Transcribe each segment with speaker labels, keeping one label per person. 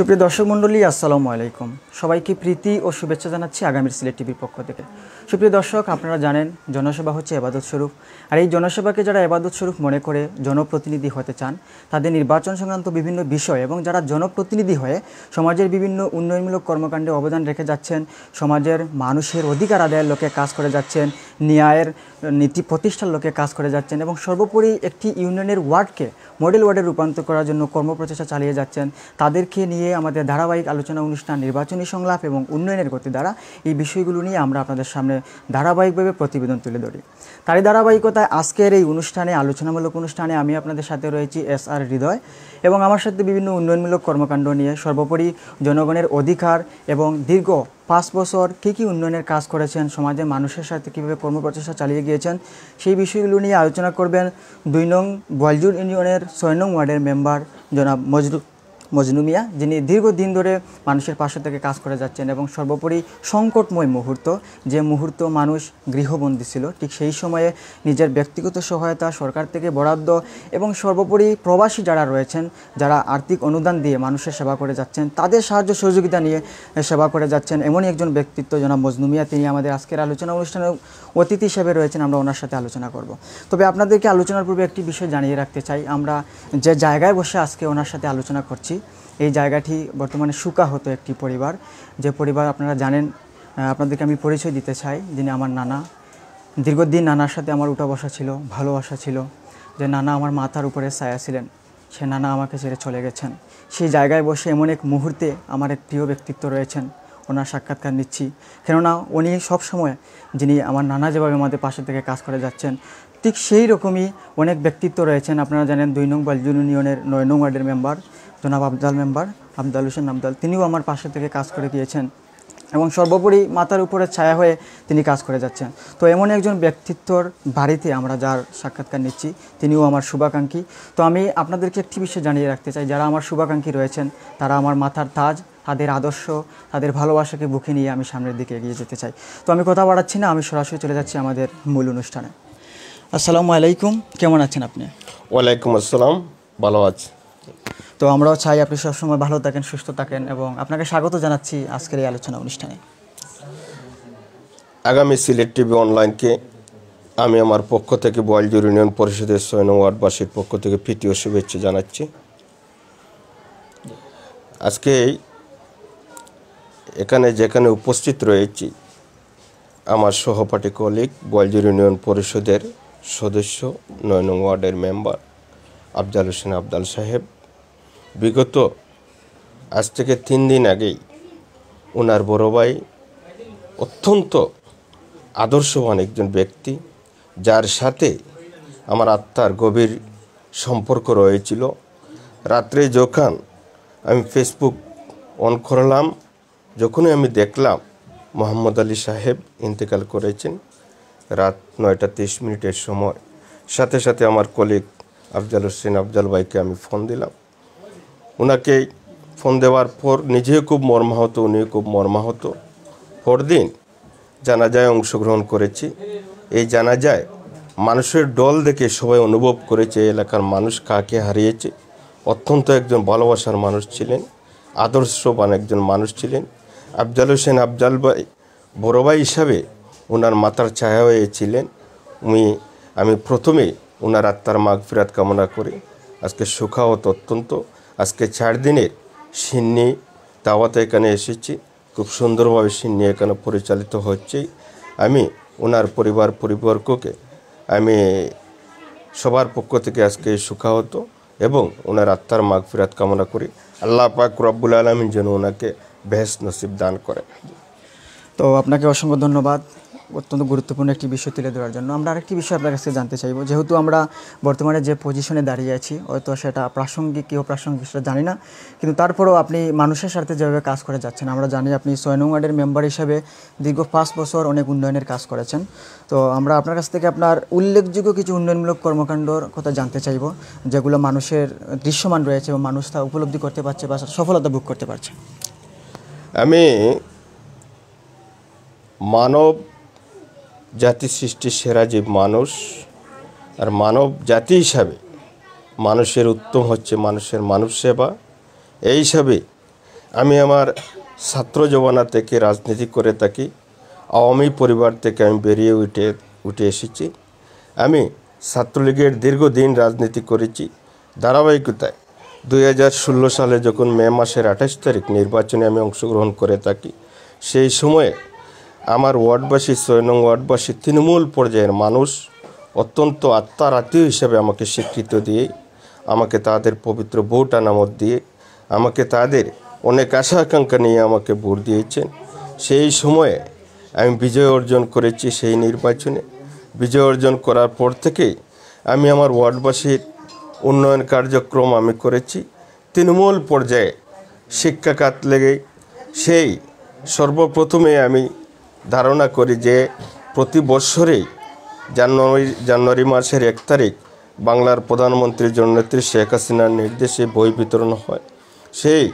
Speaker 1: সুপ্রিয় দর্শক মণ্ডলী আসসালামু আলাইকুম সবাইকে প্রীতি ও শুভেচ্ছা জানাচ্ছি আগামীর সিলেট টিভির পক্ষ থেকে সুপ্রিয় দর্শক আপনারা জানেন জনসেবা হচ্ছে এবাদত স্বরূপ আর এই জনসেবাকে যারা এবাদত স্বরূপ মনে করে জনপ্রতিনিধি হতে চান তাদের নির্বাচন সংক্রান্ত বিভিন্ন বিষয় এবং যারা জনপ্রতিনিধি হয়ে সমাজের বিভিন্ন উন্নয়নমূলক কর্মকাণ্ডে অবদান রেখে যাচ্ছেন সমাজের মানুষের অধিকার আদায়ের লোকে কাজ করে যাচ্ছেন ন্যায়ের নীতি প্রতিষ্ঠার লোকে কাজ করে যাচ্ছেন এবং সর্বোপরি একটি ইউনিয়নের ওয়ার্ডকে মডেল ওয়ার্ডে রূপান্তর করার জন্য কর্মপ্রচেষ্টা চালিয়ে যাচ্ছেন তাদেরকে নিয়ে আমাদের ধারাবাহিক আলোচনা অনুষ্ঠান নির্বাচনী সংলাপ এবং উন্নয়নের গতি দ্বারা এই বিষয়গুলো নিয়ে আমরা আপনাদের সামনে ধারাবাহিকভাবে প্রতিবেদন তুলে ধরি তারই ধারাবাহিকতায় আজকের এই অনুষ্ঠানে আলোচনামূলক অনুষ্ঠানে আমি আপনাদের সাথে রয়েছি এস আর হৃদয় এবং আমার সাথে বিভিন্ন উন্নয়নমূলক কর্মকাণ্ড নিয়ে সর্বোপরি জনগণের অধিকার এবং দীর্ঘ পাঁচ বছর কী কী উন্নয়নের কাজ করেছেন সমাজের মানুষের সাথে কীভাবে কর্মপ্রচেষ্টা চালিয়ে গিয়েছেন সেই বিষয়গুলো নিয়ে আলোচনা করবেন দুই নং বলজুর ইউনিয়নের ছয় নং ওয়ার্ডের মেম্বার জনাব মজরু মজনুমিয়া যিনি দীর্ঘদিন ধরে মানুষের পাশে থেকে কাজ করে যাচ্ছেন এবং সর্বোপরি সংকটময় মুহূর্ত যে মুহূর্ত মানুষ গৃহবন্দী ছিল ঠিক সেই সময়ে নিজের ব্যক্তিগত সহায়তা সরকার থেকে বরাদ্দ এবং সর্বোপরি প্রবাসী যারা রয়েছেন যারা আর্থিক অনুদান দিয়ে মানুষের সেবা করে যাচ্ছেন তাদের সাহায্য সহযোগিতা নিয়ে সেবা করে যাচ্ছেন এমনই একজন ব্যক্তিত্ব জনাব মজনুমিয়া তিনি আমাদের আজকের আলোচনা অনুষ্ঠানে অতিথি হিসেবে রয়েছেন আমরা ওনার সাথে আলোচনা করব তবে আপনাদেরকে আলোচনার পূর্বে একটি বিষয় জানিয়ে রাখতে চাই আমরা যে জায়গায় বসে আজকে ওনার সাথে আলোচনা করছি এই জায়গাটি বর্তমানে শুকা হতো একটি পরিবার যে পরিবার আপনারা জানেন আপনাদেরকে আমি পরিচয় দিতে চাই যিনি আমার নানা দীর্ঘদিন নানার সাথে আমার উঠা বসা ছিল ভালোবাসা ছিল যে নানা আমার মাথার উপরে ছায়া ছিলেন সে নানা আমাকে ছেড়ে চলে গেছেন সেই জায়গায় বসে এমন এক মুহূর্তে আমার এক প্রিয় ব্যক্তিত্ব রয়েছেন ওনার সাক্ষাৎকার নিচ্ছি কেননা উনি সবসময় যিনি আমার নানা যেভাবে আমাদের পাশে থেকে কাজ করে যাচ্ছেন ঠিক সেই রকমই অনেক ব্যক্তিত্ব রয়েছেন আপনারা জানেন দুই নং বালজুন ইউনিয়নের নয় নং ওয়ার্ডের মেম্বার জনাব আবদাল মেম্বার আবদাল হোসেন আবদাল তিনিও আমার পাশে থেকে কাজ করে গিয়েছেন এবং সর্বোপরি মাতার উপরে ছায়া হয়ে তিনি কাজ করে যাচ্ছেন তো এমন একজন ব্যক্তিত্বর বাড়িতে আমরা যার সাক্ষাৎকার নিচ্ছি তিনিও আমার শুভাকাঙ্ক্ষী তো আমি আপনাদেরকে একটি বিষয় জানিয়ে রাখতে চাই যারা আমার শুভাকাঙ্ক্ষী রয়েছেন তারা আমার মাথার তাজ তাদের আদর্শ তাদের ভালোবাসাকে বুকে নিয়ে আমি সামনের দিকে এগিয়ে যেতে চাই তো আমি কথা বাড়াচ্ছি না আমি সরাসরি চলে যাচ্ছি আমাদের মূল অনুষ্ঠানে আসসালামু আলাইকুম কেমন আছেন আপনি
Speaker 2: ওয়ালাইকুম আসসালাম ভালো আছি
Speaker 1: তো আমরাও চাই আপনি সবসময় ভালো থাকেন সুস্থ থাকেন এবং আপনাকে স্বাগত জানাচ্ছি আজকের এই আলোচনা অনুষ্ঠানে
Speaker 2: আগামী সিলেট টিভি অনলাইনকে আমি আমার পক্ষ থেকে বয়ালজুর ইউনিয়ন পরিষদের সৈন ওয়ার্ডবাসীর পক্ষ থেকে প্রীতি ও শুভেচ্ছা জানাচ্ছি আজকে এখানে যেখানে উপস্থিত রয়েছি আমার সহপাঠী কলিগ বয়ালজুর ইউনিয়ন পরিষদের সদস্য নয় নং ওয়ার্ডের মেম্বার আফজাল হোসেন আফজাল সাহেব বিগত আজ থেকে তিন দিন আগেই ওনার বড় ভাই অত্যন্ত আদর্শবান একজন ব্যক্তি যার সাথে আমার আত্মার গভীর সম্পর্ক রয়েছিল রাত্রে যখন আমি ফেসবুক অন করলাম যখনই আমি দেখলাম মোহাম্মদ আলী সাহেব ইন্তেকাল করেছেন রাত নয়টা তিরিশ মিনিটের সময় সাথে সাথে আমার কলিগ আফজাল হোসেন আফজাল ভাইকে আমি ফোন দিলাম ওনাকে ফোন দেওয়ার পর নিজেও খুব মর্মাহত উনিও খুব মর্মাহত পরদিন জানাজায় অংশগ্রহণ করেছি এই জানাজায় মানুষের ডল দেখে সবাই অনুভব করেছে এলাকার মানুষ কাকে হারিয়েছে অত্যন্ত একজন ভালোবাসার মানুষ ছিলেন আদর্শবান একজন মানুষ ছিলেন আফজাল হোসেন আফজাল ভাই বড় ভাই হিসাবে ওনার মাতার ছায়া হয়েছিলেন উনি আমি প্রথমে ওনার আত্মার মাগ ফিরাত কামনা করি আজকে সুখাহত অত্যন্ত আজকে চার দিনের সিন্নি দাওয়াতে এখানে এসেছি খুব সুন্দরভাবে সিন্নি এখানে পরিচালিত হচ্ছে আমি ওনার পরিবার পরিবর্ককে আমি সবার পক্ষ থেকে আজকে সুখাহত এবং ওনার আত্মার মাগ ফিরাত কামনা করি আল্লাহ পাক রব্বুল আলমিন যেন ওনাকে বেহেস নসিব দান করেন
Speaker 1: তো আপনাকে অসংখ্য ধন্যবাদ অত্যন্ত গুরুত্বপূর্ণ একটি বিষয় তুলে ধরার জন্য আমরা আরেকটি বিষয় আপনার কাছে জানতে চাইব যেহেতু আমরা বর্তমানে যে পজিশনে দাঁড়িয়ে আছি হয়তো সেটা প্রাসঙ্গিক কেউ প্রাসঙ্গিক সেটা জানি না কিন্তু তারপরেও আপনি মানুষের স্বার্থে যেভাবে কাজ করে যাচ্ছেন আমরা জানি আপনি সয়নং ওয়ার্ডের মেম্বার হিসাবে দীর্ঘ পাঁচ বছর অনেক উন্নয়নের কাজ করেছেন তো আমরা আপনার কাছ থেকে আপনার উল্লেখযোগ্য কিছু উন্নয়নমূলক কর্মকাণ্ডর কথা জানতে চাইব যেগুলো মানুষের দৃশ্যমান রয়েছে এবং মানুষ তা উপলব্ধি করতে পারছে বা সফলতা ভোগ করতে পারছে
Speaker 2: আমি মানব জাতি সৃষ্টির সেরা জীব মানুষ আর মানব জাতি হিসাবে মানুষের উত্তম হচ্ছে মানুষের মানব সেবা এই হিসাবে আমি আমার ছাত্র জমানা থেকে রাজনীতি করে থাকি আওয়ামী পরিবার থেকে আমি বেরিয়ে উঠে উঠে এসেছি আমি ছাত্রলীগের দীর্ঘদিন রাজনীতি করেছি ধারাবাহিকতায় দুই হাজার ষোলো সালে যখন মে মাসের আঠাশ তারিখ নির্বাচনে আমি অংশগ্রহণ করে থাকি সেই সময়ে আমার ওয়ার্ডবাসী ছয় নং ওয়ার্ডবাসী তৃণমূল পর্যায়ের মানুষ অত্যন্ত আত্মার আত্মীয় হিসাবে আমাকে স্বীকৃত দিয়ে আমাকে তাদের পবিত্র ভোট আনামত দিয়ে আমাকে তাদের অনেক আশা আকাঙ্ক্ষা নিয়ে আমাকে ভোট দিয়েছেন সেই সময়ে আমি বিজয় অর্জন করেছি সেই নির্বাচনে বিজয় অর্জন করার পর থেকেই আমি আমার ওয়ার্ডবাসীর উন্নয়ন কার্যক্রম আমি করেছি তৃণমূল পর্যায়ে শিক্ষাখাত লেগে সেই সর্বপ্রথমে আমি ধারণা করি যে প্রতি বছরেই জানুয়ারি জানুয়ারি মাসের এক তারিখ বাংলার প্রধানমন্ত্রী জননেত্রী শেখ হাসিনার নির্দেশে বই বিতরণ হয় সেই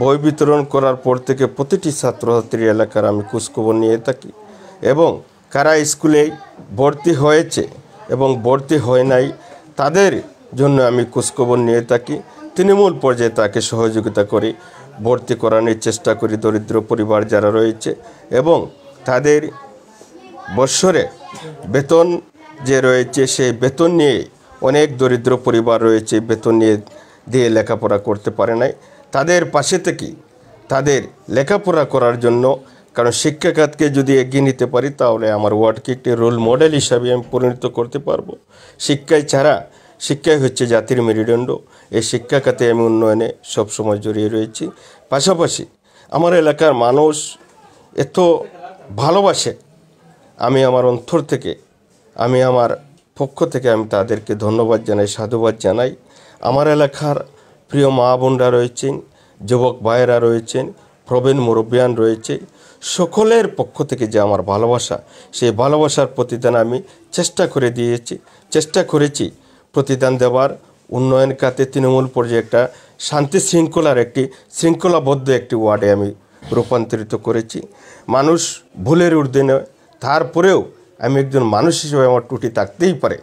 Speaker 2: বই বিতরণ করার পর থেকে প্রতিটি ছাত্রছাত্রী এলাকার আমি খোঁজখবর নিয়ে থাকি এবং কারা স্কুলে ভর্তি হয়েছে এবং ভর্তি হয় নাই তাদের জন্য আমি খোঁজখবর নিয়ে থাকি তৃণমূল পর্যায়ে তাকে সহযোগিতা করি ভর্তি করানোর চেষ্টা করি দরিদ্র পরিবার যারা রয়েছে এবং তাদের বৎসরে বেতন যে রয়েছে সেই বেতন নিয়ে অনেক দরিদ্র পরিবার রয়েছে বেতন নিয়ে দিয়ে লেখাপড়া করতে পারে নাই তাদের পাশে থেকে তাদের লেখাপড়া করার জন্য কারণ শিক্ষাখাতকে যদি এগিয়ে নিতে পারি তাহলে আমার ওয়ার্ডকে একটি রোল মডেল হিসাবে আমি পরিণত করতে পারবো শিক্ষায় ছাড়া শিক্ষাই হচ্ছে জাতির মেরুদণ্ড এই শিক্ষাখাতে আমি উন্নয়নে সবসময় জড়িয়ে রয়েছি পাশাপাশি আমার এলাকার মানুষ এত ভালোবাসে আমি আমার অন্তর থেকে আমি আমার পক্ষ থেকে আমি তাদেরকে ধন্যবাদ জানাই সাধুবাদ জানাই আমার এলাকার প্রিয় মা বোনরা রয়েছেন যুবক ভাইয়েরা রয়েছেন প্রবীণ মুরব্বিয়ান রয়েছে সকলের পক্ষ থেকে যে আমার ভালোবাসা সেই ভালোবাসার প্রতিদান আমি চেষ্টা করে দিয়েছি চেষ্টা করেছি প্রতিদান দেওয়ার উন্নয়ন খাতে তৃণমূল পর্যায়ে একটা শান্তি শৃঙ্খলার একটি শৃঙ্খলাবদ্ধ একটি ওয়ার্ডে আমি রূপান্তরিত করেছি মানুষ ভুলের ঊর্ধ্বে নয় তারপরেও আমি একজন মানুষ হিসেবে আমার টুটি থাকতেই পারে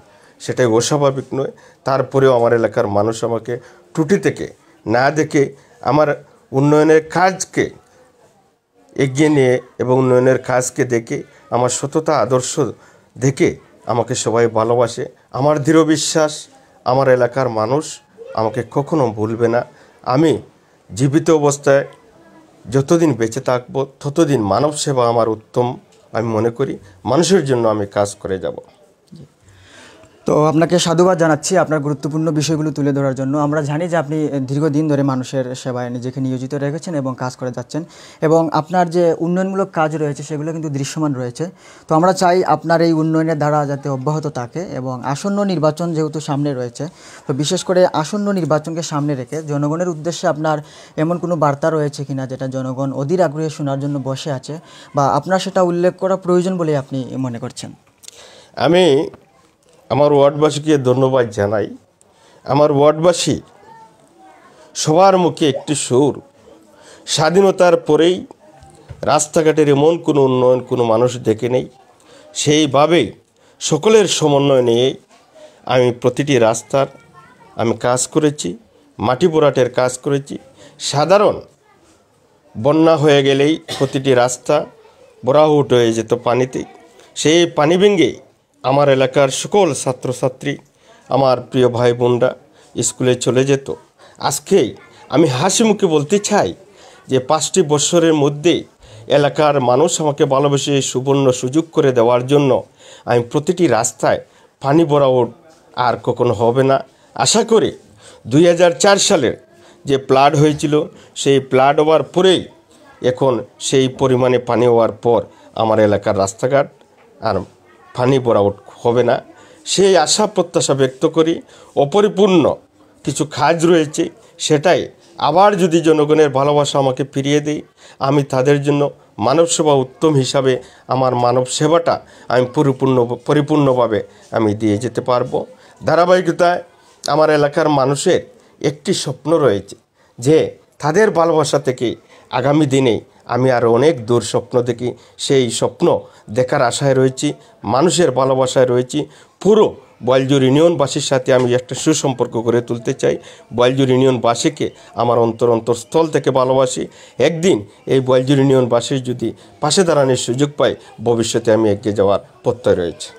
Speaker 2: সেটাই অস্বাভাবিক নয় তারপরেও আমার এলাকার মানুষ আমাকে টুটি থেকে না দেখে আমার উন্নয়নের কাজকে এগিয়ে নিয়ে এবং উন্নয়নের কাজকে দেখে আমার সততা আদর্শ দেখে আমাকে সবাই ভালোবাসে আমার দৃঢ় বিশ্বাস আমার এলাকার মানুষ আমাকে কখনো ভুলবে না আমি জীবিত অবস্থায় যতদিন বেঁচে থাকবো ততদিন মানব সেবা আমার উত্তম আমি মনে করি মানুষের জন্য আমি কাজ করে যাব
Speaker 1: তো আপনাকে সাধুবাদ জানাচ্ছি আপনার গুরুত্বপূর্ণ বিষয়গুলো তুলে ধরার জন্য আমরা জানি যে আপনি দীর্ঘদিন ধরে মানুষের সেবায় নিজেকে নিয়োজিত রেখেছেন এবং কাজ করে যাচ্ছেন এবং আপনার যে উন্নয়নমূলক কাজ রয়েছে সেগুলো কিন্তু দৃশ্যমান রয়েছে তো আমরা চাই আপনার এই উন্নয়নের ধারা যাতে অব্যাহত থাকে এবং আসন্ন নির্বাচন যেহেতু সামনে রয়েছে তো বিশেষ করে আসন্ন নির্বাচনকে সামনে রেখে জনগণের উদ্দেশ্যে আপনার এমন কোনো বার্তা রয়েছে কিনা যেটা জনগণ অধীর আগ্রহে শোনার জন্য বসে আছে বা আপনার সেটা উল্লেখ করা প্রয়োজন বলে আপনি মনে করছেন
Speaker 2: আমি আমার ওয়ার্ডবাসীকে ধন্যবাদ জানাই আমার ওয়ার্ডবাসী সবার মুখে একটি সুর স্বাধীনতার পরেই রাস্তাঘাটের এমন কোনো উন্নয়ন কোনো মানুষ দেখে নেই সেইভাবে সকলের সমন্বয় নিয়ে আমি প্রতিটি রাস্তার আমি কাজ করেছি মাটি পোড়াটের কাজ করেছি সাধারণ বন্যা হয়ে গেলেই প্রতিটি রাস্তা বরাহুট হয়ে যেত পানিতে সেই পানি ভেঙে আমার এলাকার সকল ছাত্রছাত্রী আমার প্রিয় ভাই বোনরা স্কুলে চলে যেত আজকেই আমি হাসি মুখে বলতে চাই যে পাঁচটি বৎসরের মধ্যে এলাকার মানুষ আমাকে ভালোবেসে সুবর্ণ সুযোগ করে দেওয়ার জন্য আমি প্রতিটি রাস্তায় পানি বরাবর আর কখনো হবে না আশা করি দুই সালের যে প্লাড হয়েছিল সেই প্লাড হওয়ার পরেই এখন সেই পরিমাণে পানি হওয়ার পর আমার এলাকার রাস্তাঘাট আর ফানি পড়া হবে না সেই আশা প্রত্যাশা ব্যক্ত করি অপরিপূর্ণ কিছু কাজ রয়েছে সেটাই আবার যদি জনগণের ভালোবাসা আমাকে ফিরিয়ে দিই আমি তাদের জন্য মানব সেবা উত্তম হিসাবে আমার মানব সেবাটা আমি পরিপূর্ণ পরিপূর্ণভাবে আমি দিয়ে যেতে পারবো ধারাবাহিকতায় আমার এলাকার মানুষের একটি স্বপ্ন রয়েছে যে তাদের ভালোবাসা থেকে আগামী দিনে আমি আরও অনেক দূর স্বপ্ন দেখি সেই স্বপ্ন দেখার আশায় রয়েছি মানুষের ভালোবাসায় রয়েছি পুরো বয়ালজুর ইউনিয়নবাসীর সাথে আমি একটা সুসম্পর্ক গড়ে তুলতে চাই বয়ালজুর ইউনিয়নবাসীকে আমার অন্তর অন্তরস্থল থেকে ভালোবাসি একদিন এই বয়ালজুর ইউনিয়নবাসীর যদি পাশে দাঁড়ানোর সুযোগ পাই ভবিষ্যতে আমি এগিয়ে যাওয়ার প্রত্যয় রয়েছে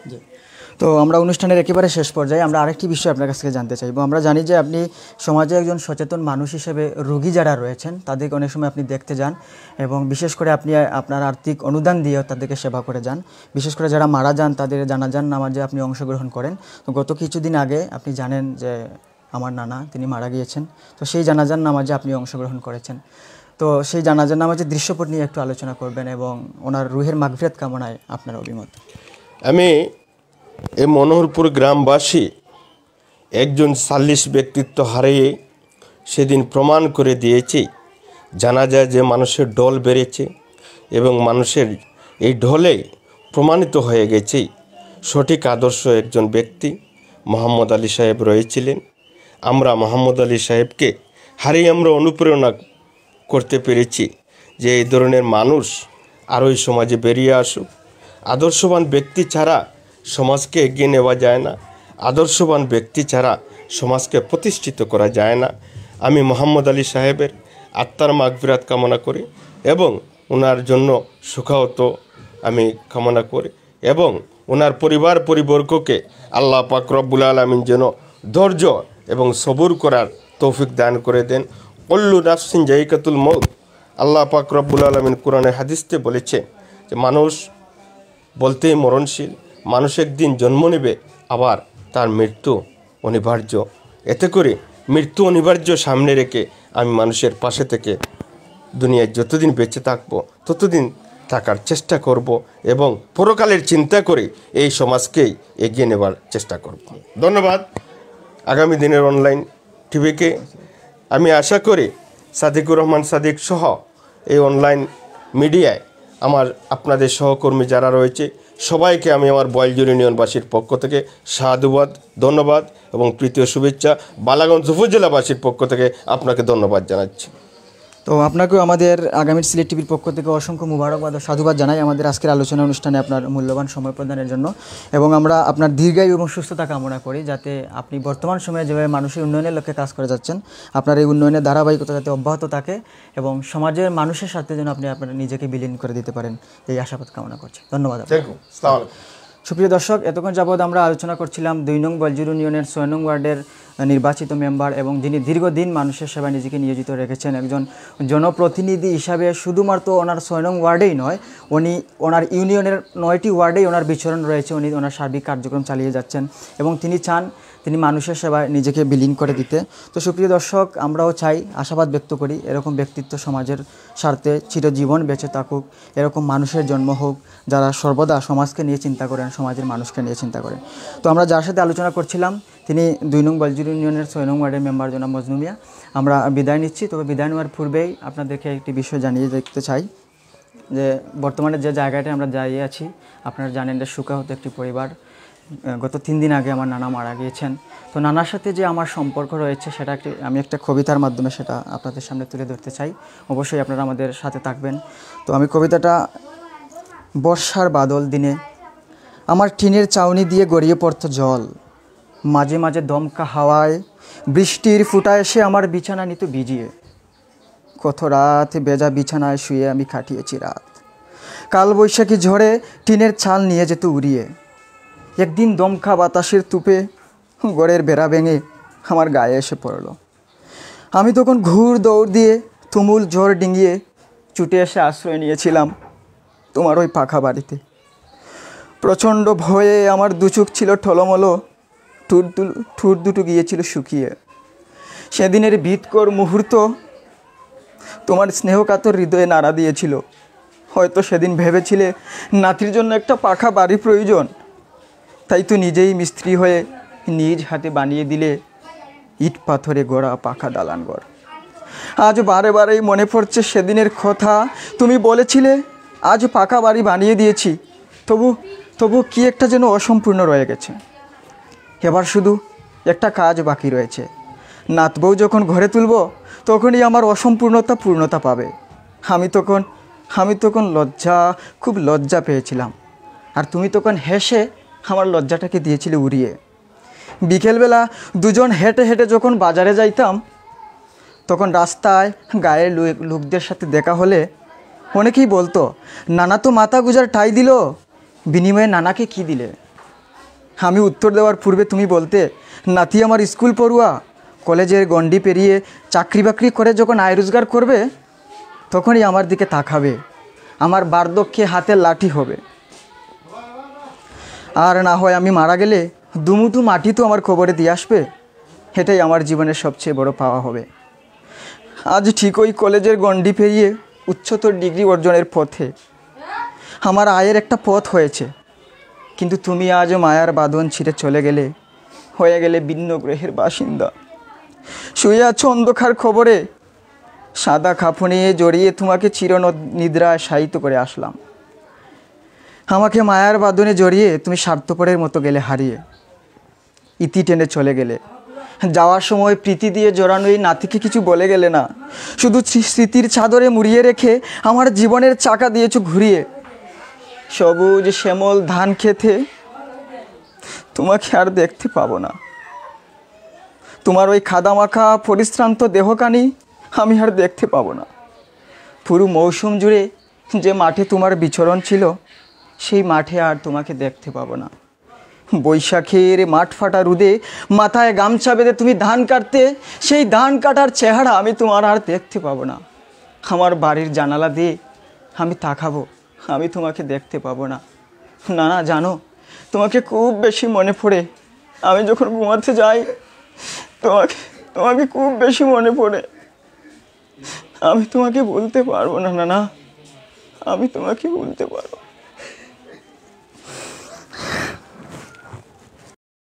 Speaker 1: তো আমরা অনুষ্ঠানের একেবারে শেষ পর্যায়ে আমরা আরেকটি বিষয় আপনার কাছ থেকে জানতে চাইব আমরা জানি যে আপনি সমাজে একজন সচেতন মানুষ হিসেবে রোগী যারা রয়েছেন তাদেরকে অনেক সময় আপনি দেখতে যান এবং বিশেষ করে আপনি আপনার আর্থিক অনুদান দিয়ে তাদেরকে সেবা করে যান বিশেষ করে যারা মারা যান তাদের জানাজান নামাজে আপনি অংশগ্রহণ করেন তো গত কিছুদিন আগে আপনি জানেন যে আমার নানা তিনি মারা গিয়েছেন তো সেই জানাজান নামাজে আপনি অংশগ্রহণ করেছেন তো সেই জানাজান নামাজের দৃশ্যপট নিয়ে একটু আলোচনা করবেন এবং ওনার রুহের মাগফিরাত কামনায় আপনার অভিমত
Speaker 2: আমি এ মনোহরপুর গ্রামবাসী একজন সাল্লিশ ব্যক্তিত্ব হারিয়ে সেদিন প্রমাণ করে দিয়েছে জানা যায় যে মানুষের ডল বেড়েছে এবং মানুষের এই ঢলে প্রমাণিত হয়ে গেছে সঠিক আদর্শ একজন ব্যক্তি মোহাম্মদ আলী সাহেব রয়েছিলেন আমরা মোহাম্মদ আলী সাহেবকে হারিয়ে আমরা অনুপ্রেরণা করতে পেরেছি যে এই ধরনের মানুষ আরও এই সমাজে বেরিয়ে আসুক আদর্শবান ব্যক্তি ছাড়া সমাজকে এগিয়ে নেওয়া যায় না আদর্শবান ব্যক্তি ছাড়া সমাজকে প্রতিষ্ঠিত করা যায় না আমি মোহাম্মদ আলী সাহেবের আত্মার মাগবিরাত কামনা করি এবং ওনার জন্য সুখাহত আমি কামনা করি এবং ওনার পরিবার পরিবর্গকে আল্লাহ পাক রব্বুল আলমিন যেন ধৈর্য এবং সবুর করার তৌফিক দান করে দেন অল্লু নাফসিন জাইকাতুল মৌ আল্লাহ পাক রব্বুল আলমিন কোরআনে হাদিসতে বলেছে যে মানুষ বলতেই মরণশীল মানুষ একদিন জন্ম নেবে আবার তার মৃত্যু অনিবার্য এতে করে মৃত্যু অনিবার্য সামনে রেখে আমি মানুষের পাশে থেকে দুনিয়ায় যতদিন বেঁচে থাকবো ততদিন থাকার চেষ্টা করব এবং পরকালের চিন্তা করে এই সমাজকেই এগিয়ে নেবার চেষ্টা করব ধন্যবাদ আগামী দিনের অনলাইন টিভিকে আমি আশা করি সাদিকুর রহমান সাদিক সহ এই অনলাইন মিডিয়ায় আমার আপনাদের সহকর্মী যারা রয়েছে সবাইকে আমি আমার বয়লজুর ইউনিয়নবাসীর পক্ষ থেকে সাধুবাদ ধন্যবাদ এবং তৃতীয় শুভেচ্ছা বালাগঞ্জ উপজেলাবাসীর পক্ষ থেকে আপনাকে ধন্যবাদ জানাচ্ছি
Speaker 1: তো আপনাকেও আমাদের আগামী সিলেট টিভির পক্ষ থেকে অসংখ্য মুবারকবাদ ও সাধুবাদ জানাই আমাদের আজকের আলোচনা অনুষ্ঠানে আপনার মূল্যবান সময় প্রদানের জন্য এবং আমরা আপনার দীর্ঘায়ু এবং সুস্থতা কামনা করি যাতে আপনি বর্তমান সময়ে যেভাবে মানুষের উন্নয়নের লক্ষ্যে কাজ করে যাচ্ছেন আপনার এই উন্নয়নের ধারাবাহিকতা যাতে অব্যাহত থাকে এবং সমাজের মানুষের সাথে যেন আপনি আপনার নিজেকে বিলীন করে দিতে পারেন এই আশাবাদ কামনা করছি ধন্যবাদ সুপ্রিয় দর্শক এতক্ষণ যাবৎ আমরা আলোচনা করছিলাম দুই নং বলজুর ইউনিয়নের ছয় নং ওয়ার্ডের নির্বাচিত মেম্বার এবং যিনি দীর্ঘদিন মানুষের সেবায় নিজেকে নিয়োজিত রেখেছেন একজন জনপ্রতিনিধি হিসাবে শুধুমাত্র ওনার ছয় নং ওয়ার্ডেই নয় উনি ওনার ইউনিয়নের নয়টি ওয়ার্ডেই ওনার বিচরণ রয়েছে উনি ওনার সার্বিক কার্যক্রম চালিয়ে যাচ্ছেন এবং তিনি চান তিনি মানুষের সেবায় নিজেকে বিলীন করে দিতে তো সুপ্রিয় দর্শক আমরাও চাই আশাবাদ ব্যক্ত করি এরকম ব্যক্তিত্ব সমাজের স্বার্থে চিরজীবন বেঁচে থাকুক এরকম মানুষের জন্ম হোক যারা সর্বদা সমাজকে নিয়ে চিন্তা করেন সমাজের মানুষকে নিয়ে চিন্তা করেন তো আমরা যার সাথে আলোচনা করছিলাম তিনি দুই নং বালজুর ইউনিয়নের ছয় নং ওয়ার্ডের মেম্বার জনাব মজনুমিয়া আমরা বিদায় নিচ্ছি তবে বিদায় নেওয়ার পূর্বেই আপনাদেরকে একটি বিষয় জানিয়ে দেখতে চাই যে বর্তমানে যে জায়গাটা আমরা যাইয়ে আছি আপনারা জানেন যে সুকাহত একটি পরিবার গত তিন দিন আগে আমার নানা মারা গিয়েছেন তো নানার সাথে যে আমার সম্পর্ক রয়েছে সেটা একটি আমি একটা কবিতার মাধ্যমে সেটা আপনাদের সামনে তুলে ধরতে চাই অবশ্যই আপনারা আমাদের সাথে থাকবেন তো আমি কবিতাটা বর্ষার বাদল দিনে আমার টিনের চাউনি দিয়ে গড়িয়ে পড়ত জল মাঝে মাঝে দমকা হাওয়ায় বৃষ্টির ফুটা এসে আমার বিছানা নিত ভিজিয়ে কত রাত বেজা বিছানায় শুয়ে আমি কাটিয়েছি রাত কাল বৈশাখী ঝড়ে টিনের ছাল নিয়ে যেত উড়িয়ে একদিন দমকা বাতাসের তুপে গড়ের বেড়া ভেঙে আমার গায়ে এসে পড়ল আমি তখন ঘুর দৌড় দিয়ে তুমুল ঝড় ডিঙিয়ে চুটে এসে আশ্রয় নিয়েছিলাম তোমার ওই পাখা বাড়িতে প্রচণ্ড ভয়ে আমার দুচুক ছিল ঠলমলো ঠোঁট ঠোঁট দুটো গিয়েছিল শুকিয়ে সেদিনের বিতকর মুহূর্ত তোমার স্নেহকাতর হৃদয়ে নাড়া দিয়েছিল হয়তো সেদিন ভেবেছিলে নাতির জন্য একটা পাখা বাড়ি প্রয়োজন তাই তো নিজেই মিস্ত্রি হয়ে নিজ হাতে বানিয়ে দিলে ইট পাথরে গড়া পাখা দালান গড় আজ বারে বারেই মনে পড়ছে সেদিনের কথা তুমি বলেছিলে আজ পাকা বাড়ি বানিয়ে দিয়েছি তবু তবু কি একটা যেন অসম্পূর্ণ রয়ে গেছে এবার শুধু একটা কাজ বাকি রয়েছে নাতবউ যখন ঘরে তুলব তখনই আমার অসম্পূর্ণতা পূর্ণতা পাবে আমি তখন আমি তখন লজ্জা খুব লজ্জা পেয়েছিলাম আর তুমি তখন হেসে আমার লজ্জাটাকে দিয়েছিলে উড়িয়ে বিকেলবেলা দুজন হেঁটে হেঁটে যখন বাজারে যাইতাম তখন রাস্তায় গায়ের লোকদের সাথে দেখা হলে অনেকেই বলতো নানা তো মাথা গুজার ঠাই দিল বিনিময়ে নানাকে কি দিলে আমি উত্তর দেওয়ার পূর্বে তুমি বলতে নাতি আমার স্কুল পড়ুয়া কলেজের গণ্ডি পেরিয়ে চাকরি বাকরি করে যখন আয় রোজগার করবে তখনই আমার দিকে তাকাবে আমার বার্ধক্যে হাতে লাঠি হবে আর না হয় আমি মারা গেলে দুমুঠু মাটি তো আমার খবরে দিয়ে আসবে এটাই আমার জীবনের সবচেয়ে বড় পাওয়া হবে আজ ঠিক ওই কলেজের গণ্ডি পেরিয়ে উচ্চতর ডিগ্রি অর্জনের পথে আমার আয়ের একটা পথ হয়েছে কিন্তু তুমি আজও মায়ার বাঁধন ছিঁড়ে চলে গেলে হয়ে গেলে ভিন্ন গ্রহের বাসিন্দা শুয়ে আছো অন্ধকার খবরে সাদা খাফনে জড়িয়ে তোমাকে চির নিদ্রায় শায়িত করে আসলাম আমাকে মায়ার বাঁধনে জড়িয়ে তুমি স্বার্থপরের মতো গেলে হারিয়ে ইতি টেনে চলে গেলে যাওয়ার সময় প্রীতি দিয়ে জড়ানো এই নাতিকে কিছু বলে গেলে না শুধু স্মৃতির চাদরে মুড়িয়ে রেখে আমার জীবনের চাকা দিয়েছো ঘুরিয়ে সবুজ শ্যামল ধান খেতে তোমাকে আর দেখতে পাবো না তোমার ওই খাদামাখা পরিশ্রান্ত দেহকানি আমি আর দেখতে পাবো না পুরো মৌসুম জুড়ে যে মাঠে তোমার বিচরণ ছিল সেই মাঠে আর তোমাকে দেখতে পাবো না বৈশাখের মাঠ ফাটা রুদে মাথায় গামছা বেঁধে তুমি ধান কাটতে সেই ধান কাটার চেহারা আমি তোমার আর দেখতে পাবো না আমার বাড়ির জানালা দিয়ে আমি তাকাবো আমি তোমাকে দেখতে পাবো না না না জানো তোমাকে খুব বেশি মনে পড়ে আমি যখন ঘুমাতে যাই তোমাকে তোমাকে খুব বেশি মনে পড়ে আমি তোমাকে বলতে পারবো না না না আমি তোমাকে বলতে পারবো